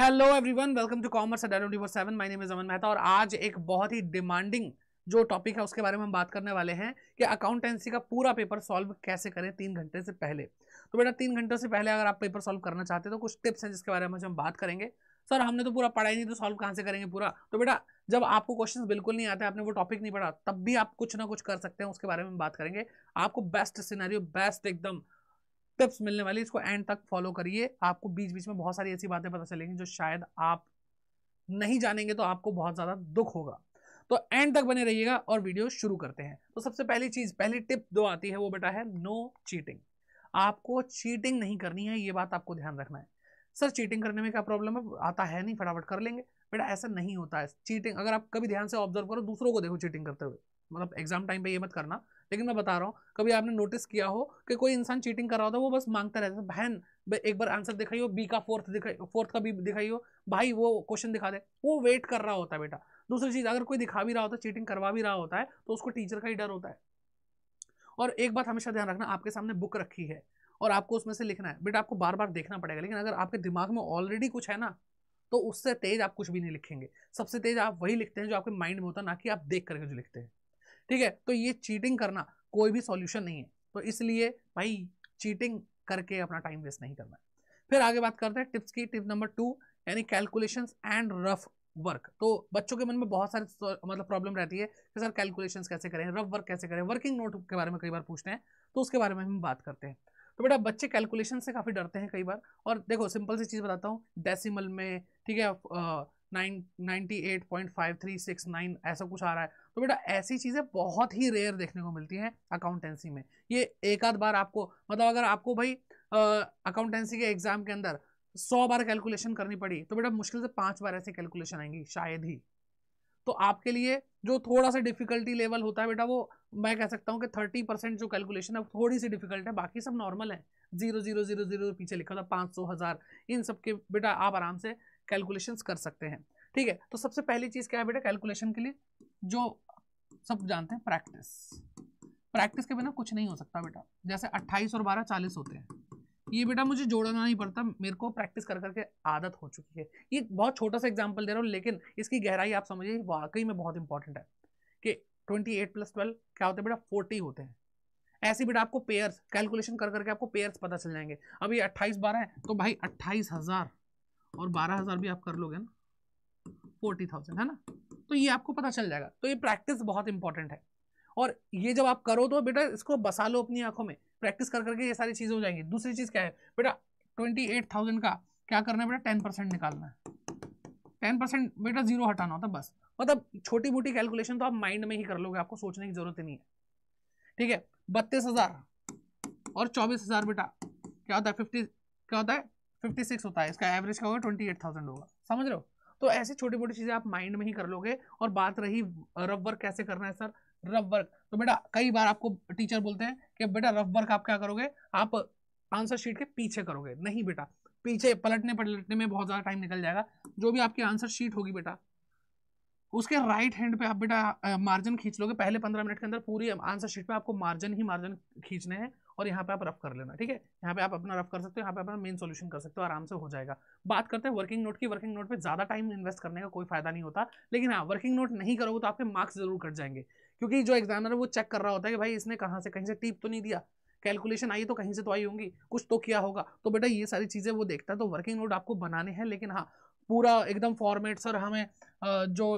hello everyone welcome to commerce seven my name is Aman Mehta और आज एक बहुत ही डिमांडिंग जो टॉपिक है उसके बारे में हम बात करने वाले हैं कि अकाउंटेंसी का पूरा पेपर सॉल्व कैसे करें तीन घंटे से पहले तो बेटा तीन घंटों से पहले अगर आप पेपर सॉल्व करना चाहते हैं तो कुछ टिप्स हैं जिसके बारे में हम बात करेंगे सर हमने तो पूरा पढ़ा ही नहीं तो सॉल्व कहाँ से करेंगे पूरा तो बेटा जब आपको क्वेश्चन बिल्कुल नहीं आते आपने वो टॉपिक नहीं पढ़ा तब भी आप कुछ ना कुछ कर सकते हैं उसके बारे में हम बात करेंगे आपको बेस्ट सिनेरियो बेस्ट एकदम टिप्स मिलने वाली इसको एंड तक फॉलो करिए आपको बीच बीच में बहुत सारी ऐसी बातें पता चलेंगी जो शायद आप नहीं जानेंगे तो आपको बहुत ज़्यादा दुख होगा तो एंड तक बने रहिएगा और वीडियो शुरू करते हैं तो सबसे पहली चीज़ पहली टिप जो आती है वो बेटा है नो चीटिंग आपको चीटिंग नहीं करनी है ये बात आपको ध्यान रखना है सर चीटिंग करने में क्या प्रॉब्लम है आता है नहीं फटाफट कर लेंगे बेटा ऐसा नहीं होता है चीटिंग अगर आप कभी ध्यान से ऑब्जर्व करो दूसरों को देखो चीटिंग करते हुए मतलब एग्जाम टाइम पे ये मत करना लेकिन मैं बता रहा हूँ कभी आपने नोटिस किया हो कि कोई इंसान चीटिंग कर रहा होता है वो बस मांगता रहता है बहन एक बार आंसर दिखाई हो बी का फोर्थ दिखाई फोर्थ का बी दिखाई हो भाई वो क्वेश्चन दिखा दे वो वेट कर रहा होता है बेटा दूसरी चीज़ अगर कोई दिखा भी रहा होता है चीटिंग करवा भी रहा होता है तो उसको टीचर का ही डर होता है और एक बात हमेशा ध्यान रखना आपके सामने बुक रखी है और आपको उसमें से लिखना है बेटा आपको बार बार देखना पड़ेगा लेकिन अगर आपके दिमाग में ऑलरेडी कुछ है ना तो उससे तेज आप कुछ भी नहीं लिखेंगे सबसे तेज आप वही लिखते हैं जो आपके माइंड में होता है ना कि आप देख करके जो लिखते हैं ठीक है तो ये चीटिंग करना कोई भी सॉल्यूशन नहीं है तो इसलिए भाई चीटिंग करके अपना टाइम वेस्ट नहीं करना फिर आगे बात करते हैं टिप्स की टिप नंबर टू यानी कैलकुलेशंस एंड रफ वर्क तो बच्चों के मन में बहुत सारे मतलब प्रॉब्लम रहती है कि सर कैलकुलेशंस कैसे करें रफ वर्क कैसे करें वर्किंग नोट के बारे में कई बार पूछते हैं तो उसके बारे में हम बात करते हैं तो बेटा बच्चे कैलकुलेशन से काफ़ी डरते हैं कई बार और देखो सिंपल सी चीज़ बताता हूँ डेसीमल में ठीक है nine ninety eight point five three six nine ऐसा कुछ आ रहा है तो बेटा ऐसी चीज़ें बहुत ही रेयर देखने को मिलती हैं अकाउंटेंसी में ये एक आध बार आपको मतलब अगर आपको भाई अकाउंटेंसी के एग्ज़ाम के अंदर सौ बार कैलकुलेशन करनी पड़ी तो बेटा मुश्किल से पाँच बार ऐसे कैलकुलेशन आएंगी शायद ही तो आपके लिए जो थोड़ा सा डिफिकल्टी लेवल होता है बेटा वो मैं कह सकता हूँ कि थर्टी परसेंट जो कैलकुलेशन है थोड़ी सी डिफिकल्ट है बाकी सब नॉर्मल है जीरो जीरो जीरो जीरो पीछे लिखा था पाँच सौ हज़ार इन सब के बेटा आप आराम से कैलकुलेशंस कर सकते हैं ठीक है तो सबसे पहली चीज़ क्या है बेटा कैलकुलेशन के लिए जो सब जानते हैं प्रैक्टिस प्रैक्टिस के बिना कुछ नहीं हो सकता बेटा जैसे अट्ठाईस और बारह चालीस होते हैं ये बेटा मुझे जोड़ना नहीं पड़ता मेरे को प्रैक्टिस कर करके आदत हो चुकी है ये बहुत छोटा सा एग्जाम्पल दे रहा हूँ लेकिन इसकी गहराई आप समझिए वाकई में बहुत इंपॉर्टेंट है कि ट्वेंटी एट प्लस ट्वेल्व क्या होते हैं बेटा फोर्टी होते हैं ऐसे बेटा आपको पेयर्स कैलकुलेशन कर करके आपको पेयर्स पता चल जाएंगे अब ये अट्ठाईस बारह है तो भाई अट्ठाईस हज़ार और बारह हज़ार भी आप कर लोगे ना फोर्टी थाउजेंड है ना तो ये आपको पता चल जाएगा तो ये प्रैक्टिस बहुत इंपॉर्टेंट है और ये जब आप करो तो बेटा इसको बसा लो अपनी आंखों में प्रैक्टिस कर करके ये सारी चीज़ें हो जाएंगी दूसरी चीज़ क्या है बेटा ट्वेंटी एट थाउजेंड का क्या करना है बेटा टेन परसेंट निकालना है टेन परसेंट बेटा जीरो हटाना होता बस मतलब छोटी मोटी कैलकुलेशन तो आप माइंड में ही कर लोगे आपको सोचने की जरूरत ही नहीं है ठीक है बत्तीस हज़ार और चौबीस हज़ार बेटा क्या होता है फिफ्टी क्या होता है फिफ्टी सिक्स होता है इसका एवरेज क्या होगा ट्वेंटी एट थाउजेंड होगा समझ रहे हो तो ऐसी छोटी मोटी चीज़ें आप माइंड में ही कर लोगे और बात रही रफ वर्क कैसे करना है सर रफ वर्क तो बेटा कई बार आपको टीचर बोलते हैं कि बेटा रफ वर्क आप क्या करोगे आप आंसर शीट के पीछे करोगे नहीं बेटा पीछे पलटने पलटने में बहुत ज़्यादा टाइम निकल जाएगा जो भी आपकी आंसर शीट होगी बेटा उसके राइट हैंड पे आप बेटा मार्जिन खींच लोगे पहले पंद्रह मिनट के अंदर पूरी आंसर शीट पे आपको मार्जिन ही मार्जिन खींचने हैं और यहाँ पे आप रफ कर लेना ठीक है यहाँ पे आप अपना रफ कर सकते हो यहाँ पे अपना मेन सोल्यूशन कर सकते हो आराम से हो जाएगा बात करते हैं वर्किंग नोट की वर्किंग नोट पर ज़्यादा टाइम इन्वेस्ट करने का कोई फायदा नहीं होता लेकिन हाँ वर्किंग नोट नहीं करोगे तो आपके मार्क्स जरूर कट जाएंगे क्योंकि जो एग्जामिनर है वो चेक कर रहा होता है कि भाई इसने कहाँ से कहीं से टीप तो नहीं दिया कैलकुलेशन आई तो कहीं से तो आई होंगी कुछ तो किया होगा तो बेटा ये सारी चीज़ें वो देखता है तो वर्किंग नोट आपको बनाने हैं लेकिन हाँ पूरा एकदम फॉर्मेट सर हमें जो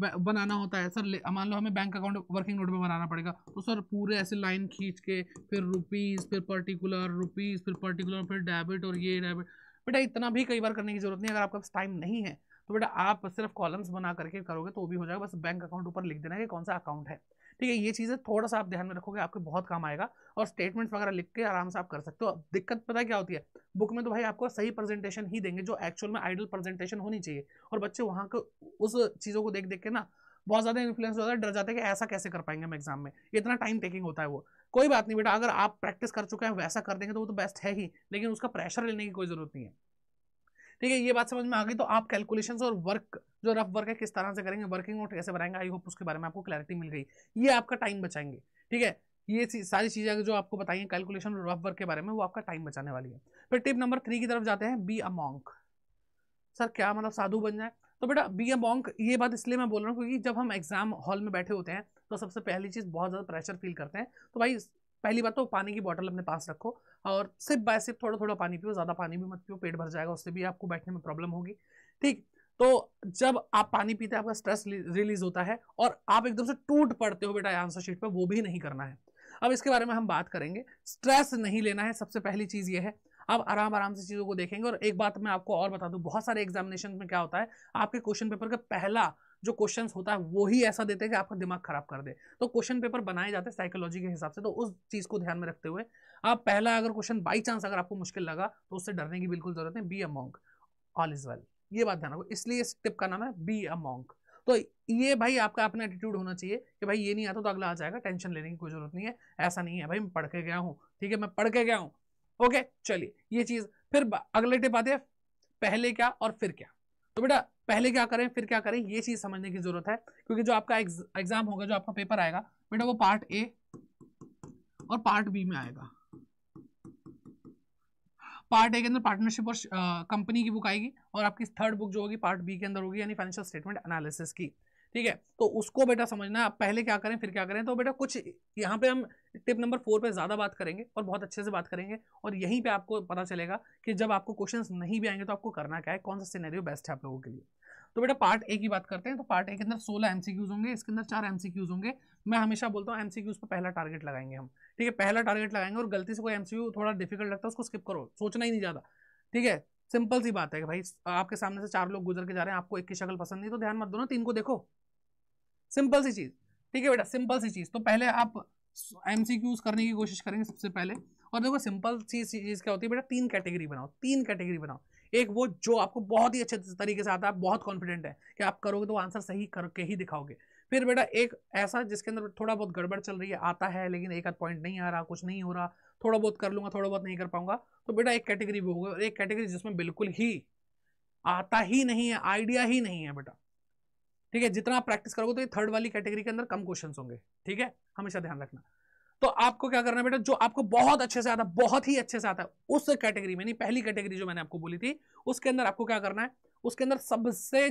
बनाना होता है सर मान लो हमें बैंक अकाउंट वर्किंग नोट में बनाना पड़ेगा तो सर पूरे ऐसे लाइन खींच के फिर रुपीज़ फिर पर्टिकुलर रुपीज़ फिर पर्टिकुलर फिर डेबिट और ये डेबिट बेटा इतना भी कई बार करने की ज़रूरत नहीं अगर आपका टाइम नहीं है तो बेटा आप सिर्फ कॉलम्स बना करके करोगे तो भी हो जाएगा बस बैंक अकाउंट ऊपर लिख देना है कौन सा अकाउंट है ठीक है ये चीज़ें थोड़ा सा आप ध्यान में रखोगे आपके बहुत काम आएगा और स्टेटमेंट्स वगैरह लिख के आराम से आप कर सकते हो दिक्कत पता क्या होती है बुक में तो भाई आपको सही प्रेजेंटेशन ही देंगे जो एक्चुअल में आइडल प्रेजेंटेशन होनी चाहिए और बच्चे वहाँ को उस चीज़ों को देख देख के ना बहुत ज़्यादा इन्फ्लुएंस होता है डर जाते हैं कि ऐसा कैसे कर पाएंगे हम एग्जाम में इतना टाइम टेकिंग होता है वो कोई बात नहीं बेटा अगर आप प्रैक्टिस कर चुके हैं वैसा कर देंगे तो वो तो बेस्ट है ही लेकिन उसका प्रेशर लेने की कोई ज़रूरत नहीं है ठीक है ये बात समझ में आ गई तो आप कैलकुलेशन और वर्क जो रफ वर्क है किस तरह से करेंगे वर्किंग नोट कैसे बनाएंगे आई होप उसके बारे में आपको क्लैरिटी मिल गई ये आपका टाइम बचाएंगे ठीक है ये सारी चीज़ें जो आपको बताइए कैलकुलेशन और रफ वर्क के बारे में वो आपका टाइम बचाने वाली है फिर टिप नंबर थ्री की तरफ जाते हैं बी अ मॉन्क सर क्या मतलब साधु बन जाए तो बेटा बी ए मॉन्क ये बात इसलिए मैं बोल रहा हूँ क्योंकि जब हम एग्जाम हॉल में बैठे होते हैं तो सबसे पहली चीज़ बहुत ज़्यादा प्रेशर फील करते हैं तो भाई पहली बात तो पानी की बॉटल अपने पास रखो और सिर्फ बाय सिर्फ थोड़ा थोड़ा पानी पियो ज़्यादा पानी भी मत पियो पेट भर जाएगा उससे भी आपको बैठने में प्रॉब्लम होगी ठीक तो जब आप पानी पीते हैं आपका स्ट्रेस रिलीज होता है और आप एकदम से टूट पड़ते हो बेटा आंसर शीट पर वो भी नहीं करना है अब इसके बारे में हम बात करेंगे स्ट्रेस नहीं लेना है सबसे पहली चीज़ ये है आप आराम आराम से चीज़ों को देखेंगे और एक बात मैं आपको और बता दूँ बहुत सारे एग्जामिनेशन में क्या होता है आपके क्वेश्चन पेपर का पहला जो क्वेश्चन होता है वो ही ऐसा देते हैं कि आपका दिमाग खराब कर दे तो क्वेश्चन पेपर बनाए जाते हैं साइकोलॉजी के हिसाब से तो उस चीज़ को ध्यान में रखते हुए आप पहला अगर क्वेश्चन बाई चांस अगर आपको मुश्किल लगा तो उससे डरने की बिल्कुल जरूरत है be among all is well ये बात ध्यान रखो इसलिए इस टिप का नाम है बी अमोंग तो ये भाई आपका अपना एटीट्यूड होना चाहिए कि भाई ये नहीं आता तो अगला आ जाएगा टेंशन लेने की कोई जरूरत नहीं है ऐसा नहीं है भाई मैं पढ़ के गया हूँ ठीक है मैं पढ़ के गया हूँ ओके चलिए ये चीज़ फिर अगले टिप आते हैं पहले क्या और फिर क्या तो बेटा पहले क्या करें फिर क्या करें ये चीज़ समझने की ज़रूरत है क्योंकि जो आपका एग्जाम होगा जो आपका पेपर आएगा बेटा वो पार्ट ए और पार्ट बी में आएगा पार्ट ए के अंदर पार्टनरशिप और कंपनी की बुक आएगी और आपकी थर्ड बुक जो होगी पार्ट बी के अंदर होगी यानी फाइनेंशियल स्टेटमेंट एनालिसिस की ठीक है तो उसको बेटा समझना है आप पहले क्या करें फिर क्या करें तो बेटा कुछ यहाँ पे हम टिप नंबर फोर पे ज़्यादा बात करेंगे और बहुत अच्छे से बात करेंगे और यहीं पे आपको पता चलेगा कि जब आपको क्वेश्चंस नहीं भी आएंगे तो आपको करना क्या है कौन सा सिनेरियो बेस्ट है आप लोगों के लिए तो बेटा पार्ट ए की बात करते हैं तो पार्ट ए के अंदर सोलह एमसीक्यूज होंगे इसके अंदर चार एमसीक्यूज होंगे मैं हमेशा बोलता हूँ एमसीक्यूज पर पहला टारगेट लगाएंगे हम ठीक है पहला टारगेट लगाएंगे और गलती से कोई एमसीक्यू थोड़ा डिफिकल्ट लगता है उसको स्किप करो सोचना ही नहीं ज़्यादा ठीक है सिंपल सी बात है कि भाई आपके सामने से चार लोग गुजर के जा रहे हैं आपको एक की शक्ल पसंद नहीं तो ध्यान मत दो ना तीन को देखो सिंपल सी चीज़ ठीक है बेटा सिंपल सी चीज़ तो पहले आप एम करने की कोशिश करेंगे सबसे पहले और देखो सिंपल चीज चीज़ क्या होती है बेटा तीन कैटेगरी बनाओ तीन कैटेगरी बनाओ एक वो जो आपको बहुत ही अच्छे तरीके से आता है बहुत कॉन्फिडेंट है कि आप करोगे तो आंसर सही करके ही दिखाओगे फिर बेटा एक ऐसा जिसके अंदर थोड़ा बहुत गड़बड़ चल रही है आता है लेकिन एक आध पॉइंट नहीं आ रहा कुछ नहीं हो रहा थोड़ा बहुत कर लूंगा थोड़ा बहुत नहीं कर पाऊंगा तो बेटा एक कैटेगरी भी होगी और एक कैटेगरी जिसमें बिल्कुल ही आता ही नहीं है आइडिया ही नहीं है बेटा ठीक है जितना आप प्रैक्टिस करोगे तो ये थर्ड वाली कैटेगरी के अंदर कम क्वेश्चन होंगे ठीक है हमेशा ध्यान रखना तो आपको क्या करना बेटा जो आपको बहुत अच्छे से आता है बहुत ही अच्छे से आता है उस कैटेगरी में नहीं पहली कैटेगरी जो मैंने आपको बोली थी उसके अंदर आपको क्या करना है उसके अंदर सबसे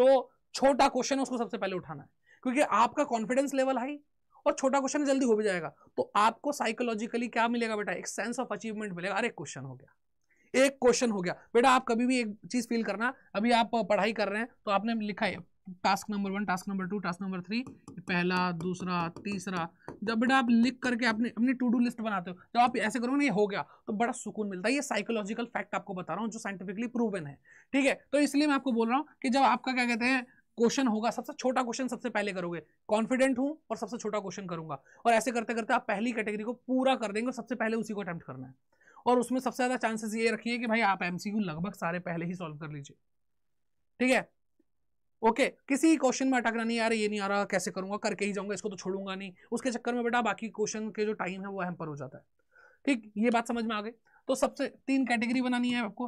जो छोटा क्वेश्चन है उसको सबसे पहले उठाना है क्योंकि आपका कॉन्फिडेंस लेवल हाई और छोटा क्वेश्चन जल्दी हो भी जाएगा तो आपको साइकोलॉजिकली क्या मिलेगा बेटा एक सेंस ऑफ अचीवमेंट मिलेगा अरे क्वेश्चन हो गया एक क्वेश्चन हो गया बेटा आप कभी भी एक चीज फील करना अभी आप पढ़ाई कर रहे हैं तो आपने लिखा है task number one task number two task number three पहला दूसरा तीसरा जब बेटा आप लिख करके अपने अपनी टू डू लिस्ट बनाते हो जब आप ऐसे करोगे ना ये हो गया तो बड़ा सुकून मिलता है ये साइकोलॉजिकल फैक्ट आपको बता रहा हूँ जो साइंटिफिकली प्रूवन है ठीक है तो इसलिए मैं आपको बोल रहा हूँ कि जब आपका क्या कहते हैं क्वेश्चन होगा सबसे छोटा क्वेश्चन सबसे पहले करोगे कॉन्फिडेंट हूँ और सबसे छोटा क्वेश्चन करूंगा और ऐसे करते करते आप पहली कैटेगरी को पूरा कर देंगे और सबसे पहले उसी को अटैम्प्ट करना है और उसमें सबसे ज़्यादा चांसेस ये रखिए कि भाई आप एमसीक्यू लगभग सारे पहले ही सॉल्व कर लीजिए ठीक है ओके okay, किसी क्वेश्चन में अटक रहा नहीं यार ये नहीं आ रहा कैसे करूंगा करके ही जाऊंगा इसको तो छोड़ूंगा नहीं उसके चक्कर में बेटा बाकी क्वेश्चन के जो टाइम है वो हेम्पर हो जाता है ठीक ये बात समझ में आ गई तो सबसे तीन कैटेगरी बनानी है आपको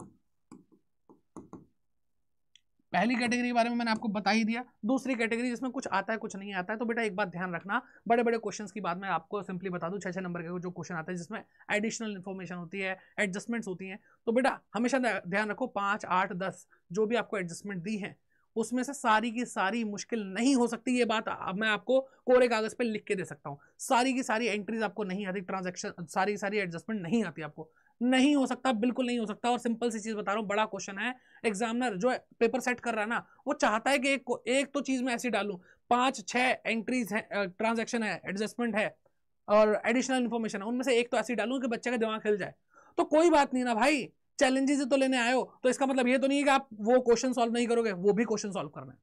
पहली कैटेगरी के बारे में मैंने आपको बता ही दिया दूसरी कैटेगरी जिसमें कुछ आता है कुछ नहीं आता है तो बेटा एक बात ध्यान रखना बड़े बड़े क्वेश्चंस की बात मैं आपको सिंपली बता दूं छः छः नंबर के जो क्वेश्चन आते हैं जिसमें एडिशनल इन्फॉर्मेशन होती है एडजस्टमेंट्स होती हैं तो बेटा हमेशा ध्यान रखो पाँच आठ दस जो भी आपको एडजस्टमेंट दी है उसमें से सारी की सारी मुश्किल नहीं हो सकती ये बात अब मैं आपको कोरे कागज पे लिख के दे सकता हूँ सारी की सारी एंट्रीज आपको नहीं आती ट्रांजेक्शन सारी की सारी एडजस्टमेंट नहीं आती आपको नहीं हो सकता बिल्कुल नहीं हो सकता और सिंपल सी चीज़ बता रहा हूँ बड़ा क्वेश्चन है एग्जामिनर जो पेपर सेट कर रहा है ना वो चाहता है कि एक को एक तो चीज़ मैं ऐसी डालूँ पाँच छः एंट्रीज है ट्रांजेक्शन है एडजस्टमेंट है और एडिशनल इन्फॉर्मेशन है उनमें से एक तो ऐसी डालूँ कि बच्चे का दिमाग खिल जाए तो कोई बात नहीं ना भाई चैलेंजेस तो लेने आए हो तो इसका मतलब ये तो नहीं है कि आप वो क्वेश्चन सॉल्व नहीं करोगे वो भी क्वेश्चन सॉल्व करना है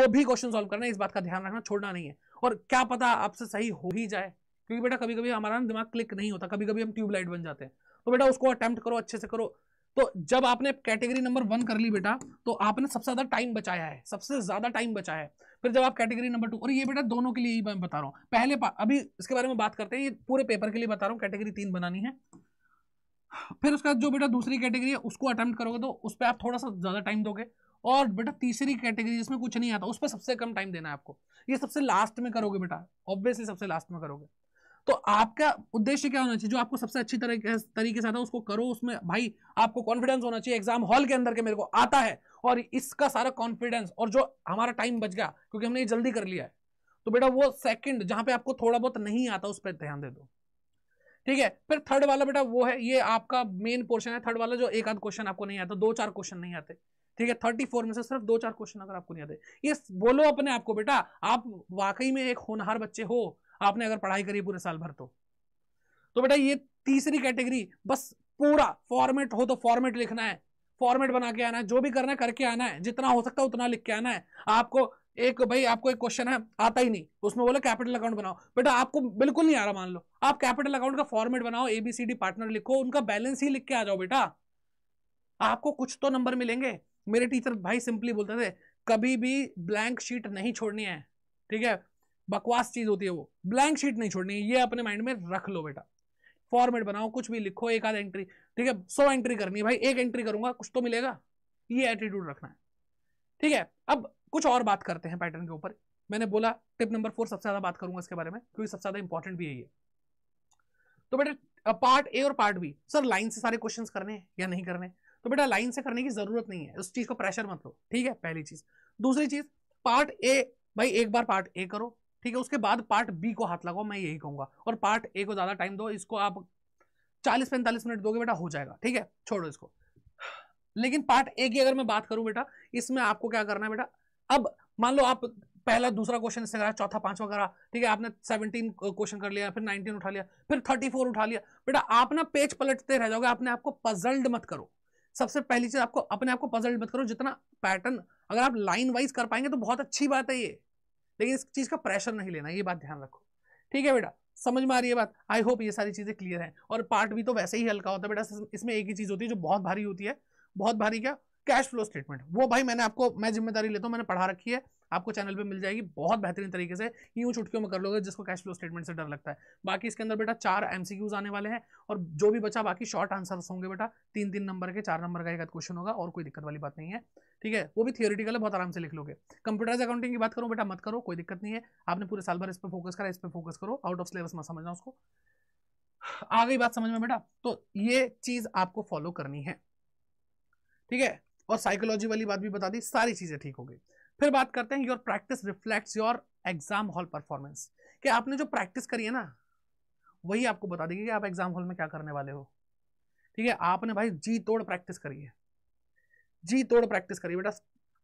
वो भी क्वेश्चन सॉल्व करना है इस बात का ध्यान रखना छोड़ना नहीं है और क्या पता आपसे सही हो ही जाए क्योंकि बेटा कभी कभी हमारा दिमाग क्लिक नहीं होता कभी कभी हम ट्यूबलाइट बन जाते हैं तो बेटा उसको अटैम्प्ट करो अच्छे से करो तो जब आपने कैटेगरी नंबर वन कर ली बेटा तो आपने सबसे ज्यादा टाइम बचाया है सबसे ज्यादा टाइम बचाया है फिर जब आप कैटेगरी नंबर टू और ये बेटा दोनों के लिए ही मैं बता रहा हूँ पहले अभी इसके बारे में बात करते हैं ये पूरे पेपर के लिए बता रहा हूँ कैटेगरी तीन बनानी है फिर उसका जो बेटा दूसरी कैटेगरी है उसको अटैम्प्ट करोगे तो उस पर आप थोड़ा सा ज़्यादा टाइम दोगे और बेटा तीसरी कैटेगरी जिसमें कुछ नहीं आता उस पर सबसे कम टाइम देना है आपको ये सबसे लास्ट में करोगे बेटा ऑब्वियसली सबसे लास्ट में करोगे तो आपका उद्देश्य क्या होना चाहिए जो आपको सबसे अच्छी तरीके तरीके से आता है उसको करो उसमें भाई आपको कॉन्फिडेंस होना चाहिए एग्जाम हॉल के अंदर के मेरे को आता है और इसका सारा कॉन्फिडेंस और जो हमारा टाइम बच गया क्योंकि हमने ये जल्दी कर लिया है तो बेटा वो सेकंड जहां पे आपको थोड़ा बहुत नहीं आता उस पर ध्यान दे दो ठीक है फिर थर्ड वाला बेटा वो है ये आपका मेन पोर्शन है थर्ड वाला जो एक आध क्वेश्चन आपको नहीं आता दो चार क्वेश्चन नहीं आते ठीक है थर्टी फोर में से सिर्फ दो चार क्वेश्चन अगर आपको नहीं आते ये बोलो अपने आपको बेटा आप वाकई में एक होनहार बच्चे हो आपने अगर पढ़ाई करी पूरे साल भर तो तो बेटा ये तीसरी कैटेगरी बस पूरा फॉर्मेट हो तो फॉर्मेट लिखना है फॉर्मेट बना के आना है जो भी करना है करके आना है जितना हो सकता है उतना लिख के आना है आपको एक भाई आपको एक क्वेश्चन है आता ही नहीं तो उसमें बोला कैपिटल अकाउंट बनाओ बेटा आपको बिल्कुल नहीं आ रहा मान लो आप कैपिटल अकाउंट का फॉर्मेट बनाओ एबीसीडी पार्टनर लिखो उनका बैलेंस ही लिख के आ जाओ बेटा आपको कुछ तो नंबर मिलेंगे मेरे टीचर भाई सिंपली बोलते थे कभी भी ब्लैंक शीट नहीं छोड़नी है ठीक है बकवास चीज होती है वो ब्लैंक शीट नहीं छोड़नी है ये अपने माइंड में रख लो बेटा फॉर्मेट बनाओ कुछ भी लिखो एक आध एंट्री ठीक है सौ एंट्री करनी है भाई एक एंट्री करूंगा कुछ तो मिलेगा ये एटीट्यूड रखना है ठीक है अब कुछ और बात करते हैं पैटर्न के ऊपर मैंने बोला टिप नंबर फोर सबसे ज्यादा बात करूंगा इसके बारे में क्योंकि सबसे ज्यादा इंपॉर्टेंट भी यही है तो बेटा पार्ट ए और पार्ट बी सर लाइन से सारे क्वेश्चन करने हैं या नहीं करने तो बेटा लाइन से करने की जरूरत नहीं है उस चीज को प्रेशर मत लो ठीक है पहली चीज दूसरी चीज पार्ट ए भाई एक बार पार्ट ए करो ठीक है उसके बाद पार्ट बी को हाथ लगाओ मैं यही कहूंगा और पार्ट ए को ज्यादा टाइम दो इसको आप चालीस पैंतालीस मिनट दोगे बेटा हो जाएगा ठीक है छोड़ो इसको लेकिन पार्ट ए की अगर मैं बात करूं बेटा इसमें आपको क्या करना है बेटा अब मान लो आप पहला दूसरा क्वेश्चन से करा चौथा पांचवा करा ठीक है आपने सेवनटीन क्वेश्चन कर लिया फिर नाइनटीन उठा लिया फिर थर्टी फोर उठा लिया बेटा आप ना पेज पलटते रह जाओगे आपने आपको पजल्ड मत करो सबसे पहली चीज आपको अपने आपको पजल्ड मत करो जितना पैटर्न अगर आप लाइन वाइज कर पाएंगे तो बहुत अच्छी बात है ये लेकिन इस चीज का प्रेशर नहीं लेना ये बात ध्यान रखो ठीक है बेटा समझ में आ रही है बात आई होप ये सारी चीजें क्लियर हैं और पार्ट भी तो वैसे ही हल्का होता है बेटा इसमें एक ही चीज होती है जो बहुत भारी होती है बहुत भारी क्या कैश फ्लो स्टेटमेंट वो भाई मैंने आपको मैं जिम्मेदारी लेता हूँ मैंने पढ़ा रखी है आपको चैनल पे मिल जाएगी बहुत बेहतरीन तरीके से यूं चुटकियों में कर लोगे जिसको कैश फ्लो स्टेटमेंट से डर लगता है बाकी इसके अंदर बेटा चार एमसीक्यूज आने वाले हैं और जो भी बचा बाकी शॉर्ट आंसर्स होंगे बेटा तीन तीन नंबर के चार नंबर का एक क्वेश्चन होगा और कोई दिक्कत वाली बात नहीं है ठीक है वो भी थियोरिटिकल है बहुत आराम से लिख लोगे कंप्यूटराइज अकाउंटिंग की बात करो बेटा मत करो कोई दिक्कत नहीं है आपने पूरे साल भर इस पर फोकस करा इस पर फोकस करो आउट ऑफ सिलेबस मत समझना उसको आ गई बात समझ में बेटा तो ये चीज आपको फॉलो करनी है ठीक है और साइकोलॉजी वाली बात भी बता दी सारी चीज़ें ठीक हो गई फिर बात करते हैं your practice reflects your exam hall performance कि आपने जो प्रैक्टिस करी है ना वही आपको बता देगी कि आप एग्जाम हॉल में क्या करने वाले हो ठीक है आपने भाई जी तोड़ प्रैक्टिस करी है जी तोड़ प्रैक्टिस करी बेटा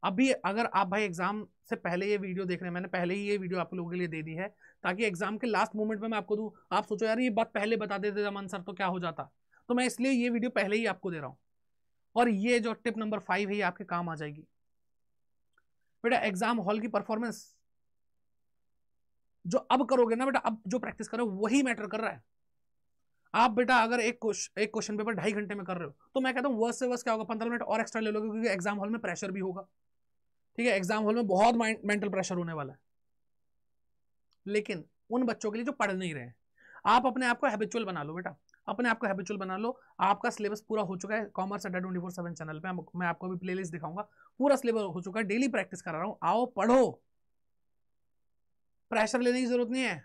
अभी अगर आप भाई एग्जाम से पहले ये वीडियो देख रहे हैं मैंने पहले ही ये वीडियो आप लोगों के लिए दे दी है ताकि एग्जाम के लास्ट मोमेंट में मैं आपको दूं आप सोचो यार ये बात पहले बता देते जमान सर तो क्या हो जाता तो मैं इसलिए ये वीडियो पहले ही आपको दे रहा हूँ और ये जो टिप नंबर फाइव है ये आपके काम आ जाएगी बेटा एग्जाम हॉल की परफॉर्मेंस जो अब करोगे ना बेटा अब जो प्रैक्टिस कर वही मैटर कर रहा है आप बेटा अगर एक क्वेश्चन एक क्वेश्चन पेपर ढाई घंटे में कर रहे हो तो मैं कहता हूँ वर्ष से वर्ष क्या होगा पंद्रह मिनट और एक्स्ट्रा ले लोगे क्योंकि एग्जाम हॉल में प्रेशर भी होगा ठीक है एग्जाम हॉल में बहुत मेंटल प्रेशर होने वाला है लेकिन उन बच्चों के लिए जो पढ़ नहीं रहे आप अपने आप को हैबिचुअल बना लो बेटा अपने आप को हैबिचुअल बना लो आपका सिलेबस पूरा हो चुका है commerce Adda twenty four seven channel पर मैं आपको भी प्लेलिस्ट दिखाऊंगा पूरा सिलेबस हो चुका है डेली प्रैक्टिस करा रहा हूँ आओ पढ़ो प्रेशर लेने की जरूरत नहीं है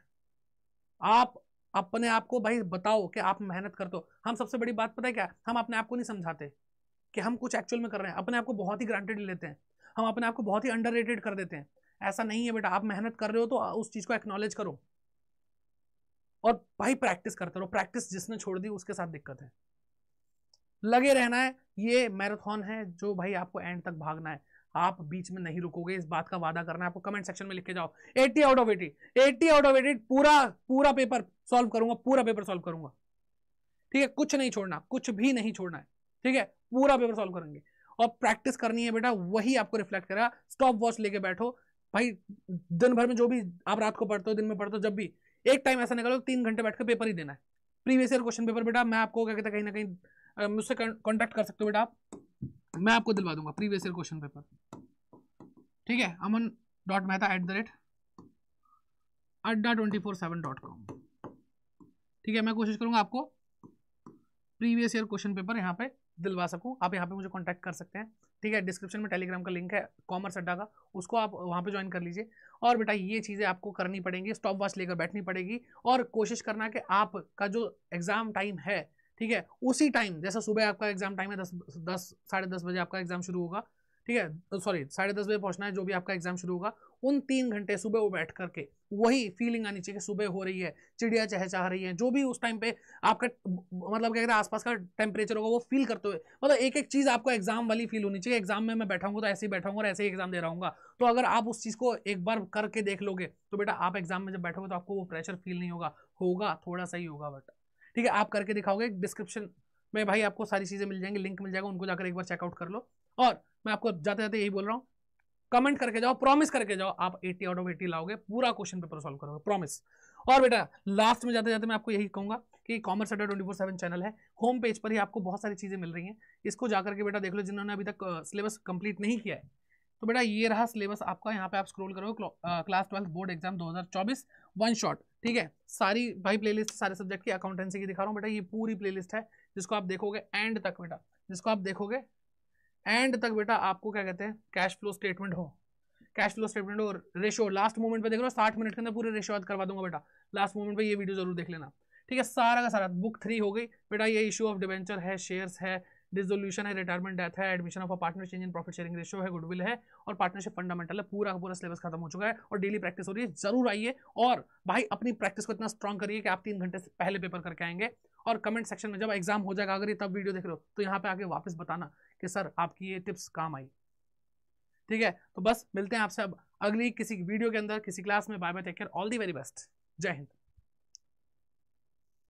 आप अपने आप को भाई बताओ कि आप मेहनत कर दो हम सबसे बड़ी बात पता है क्या हम अपने आप को नहीं समझाते कि हम कुछ एक्चुअल में कर रहे हैं अपने आप को बहुत ही ग्रांटेड लेते हैं हम अपने आप को बहुत ही अंडर कर देते हैं ऐसा नहीं है बेटा आप मेहनत कर रहे हो तो उस चीज़ को एक्नॉलेज करो और भाई प्रैक्टिस करते रहो प्रैक्टिस जिसने छोड़ दी उसके साथ दिक्कत है लगे रहना है ये मैराथन है जो भाई आपको एंड तक भागना है आप बीच में नहीं रुकोगे इस बात का वादा करना है आपको कमेंट सेक्शन में लिख के जाओ 80 आउट ऑफ 80 80 आउट ऑफ 80 पूरा पूरा पेपर सॉल्व करूंगा पूरा पेपर सॉल्व करूंगा ठीक है कुछ नहीं छोड़ना कुछ भी नहीं छोड़ना है ठीक है पूरा पेपर सॉल्व करेंगे और प्रैक्टिस करनी है बेटा वही आपको रिफ्लेक्ट करेगा स्टॉप वॉच लेके बैठो भाई दिन भर में जो भी आप रात को पढ़ते हो दिन में पढ़ते हो जब भी एक टाइम ऐसा निकालो तीन घंटे बैठ कर पेपर ही देना है प्रीवियस ईयर क्वेश्चन पेपर बेटा मैं आपको क्या कहता कहीं ना कहीं मुझसे कॉन्टैक्ट कर सकते हो बेटा आप मैं आपको दिलवा दूंगा प्रीवियस ईयर क्वेश्चन पेपर ठीक है Aman dot Mehta at the rate Adda twenty four seven dot com ठीक है मैं कोशिश करूंगा आपको प्रीवियस ईयर क्वेश्चन पेपर यहाँ पे दिलवा सकूँ आप यहाँ पे मुझे कॉन्टैक्ट कर सकते हैं ठीक है डिस्क्रिप्शन में टेलीग्राम का लिंक है कॉमर्स अड्डा का उसको आप वहाँ पे ज्वाइन कर लीजिए और बेटा ये चीज़ें आपको करनी पड़ेंगी स्टॉप वॉच लेकर बैठनी पड़ेगी और कोशिश करना कि आपका जो एग्ज़ाम टाइम है ठीक है उसी टाइम जैसा सुबह आपका एग्ज़ाम टाइम है दस दस साढ़े दस बजे आपका एग्ज़ाम शुरू होगा ठीक है सॉरी साढ़े दस बजे पहुंचना है जो भी आपका एग्जाम शुरू होगा उन तीन घंटे सुबह वो बैठ करके वही फीलिंग आनी चाहिए कि सुबह हो रही है चिड़िया चहचहा रही है जो भी उस टाइम पे आपका मतलब क्या आसपास का टेम्परेचर होगा वो फील करते हुए मतलब एक एक चीज़ आपको एग्जाम वाली फील होनी चाहिए एग्जाम में मैं बैठाऊंगा तो ऐसे ही बैठाऊंगा और ऐसे ही एग्जाम दे रहा हूँ तो अगर आप उस चीज़ को एक बार करके देख लोगे तो बेटा आप एग्जाम में जब बैठोगे तो आपको वो प्रेशर फील नहीं होगा होगा थोड़ा सा ही होगा बट ठीक है आप करके दिखाओगे डिस्क्रिप्शन में भाई आपको सारी चीज़ें मिल जाएंगी लिंक मिल जाएगा उनको जाकर एक बार चेकआउट कर लो और मैं आपको जाते जाते यही बोल रहा हूँ कमेंट करके जाओ प्रॉमिस करके जाओ आप 80 आउट ऑफ 80 लाओगे पूरा क्वेश्चन पेपर सॉल्व करोगे प्रॉमिस और बेटा लास्ट में जाते जाते मैं आपको यही कहूंगा कि commerce Adda twenty four seven channel है होम पेज पर ही आपको बहुत सारी चीज़ें मिल रही हैं इसको जाकर के बेटा देख लो जिन्होंने अभी तक सिलेबस कंप्लीट नहीं किया है तो बेटा ये रहा सिलेबस आपका यहाँ पे आप स्क्रोल करोगे क्लास ट्वेल्थ बोर्ड एग्जाम दो वन शॉट ठीक है सारी भाई प्ले सारे सब्जेक्ट की अकाउंटेंसी की दिखा रहा हूँ बेटा ये पूरी प्ले है जिसको आप देखोगे एंड तक बेटा जिसको आप देखोगे एंड तक बेटा आपको क्या कहते हैं कैश फ्लो स्टेटमेंट हो कैश फ्लो स्टेटमेंट और रेशो लास्ट मोमेंट पे देख लो साठ मिनट के अंदर पूरे रेशो याद करवा दूंगा बेटा लास्ट मोमेंट पे ये वीडियो जरूर देख लेना ठीक है सारा का सारा बुक थ्री हो गई बेटा ये इशू ऑफ डिवेंचर है शेयर्स है डिजोल्यूशन है रिटायरमेंट डेथ है admission of a partner change in profit sharing ratio है गुडविल है और पार्टनरशिप फंडामेंटल है पूरा पूरा सिलेबस खत्म हो चुका है और डेली प्रैक्टिस हो रही है जरूर आइए और भाई अपनी प्रैक्टिस को इतना स्ट्रॉन्ग करिए कि आप तीन घंटे से पहले पेपर करके आएंगे और कमेंट सेक्शन में जब एग्जाम हो जाएगा अगर ये तब वीडियो देख रहे हो तो यहाँ पे आके वापस बताना कि सर आपकी ये टिप्स काम आई ठीक है तो बस मिलते हैं आपसे अब अगली किसी वीडियो के अंदर किसी क्लास में bye bye take care all the very best जय हिंद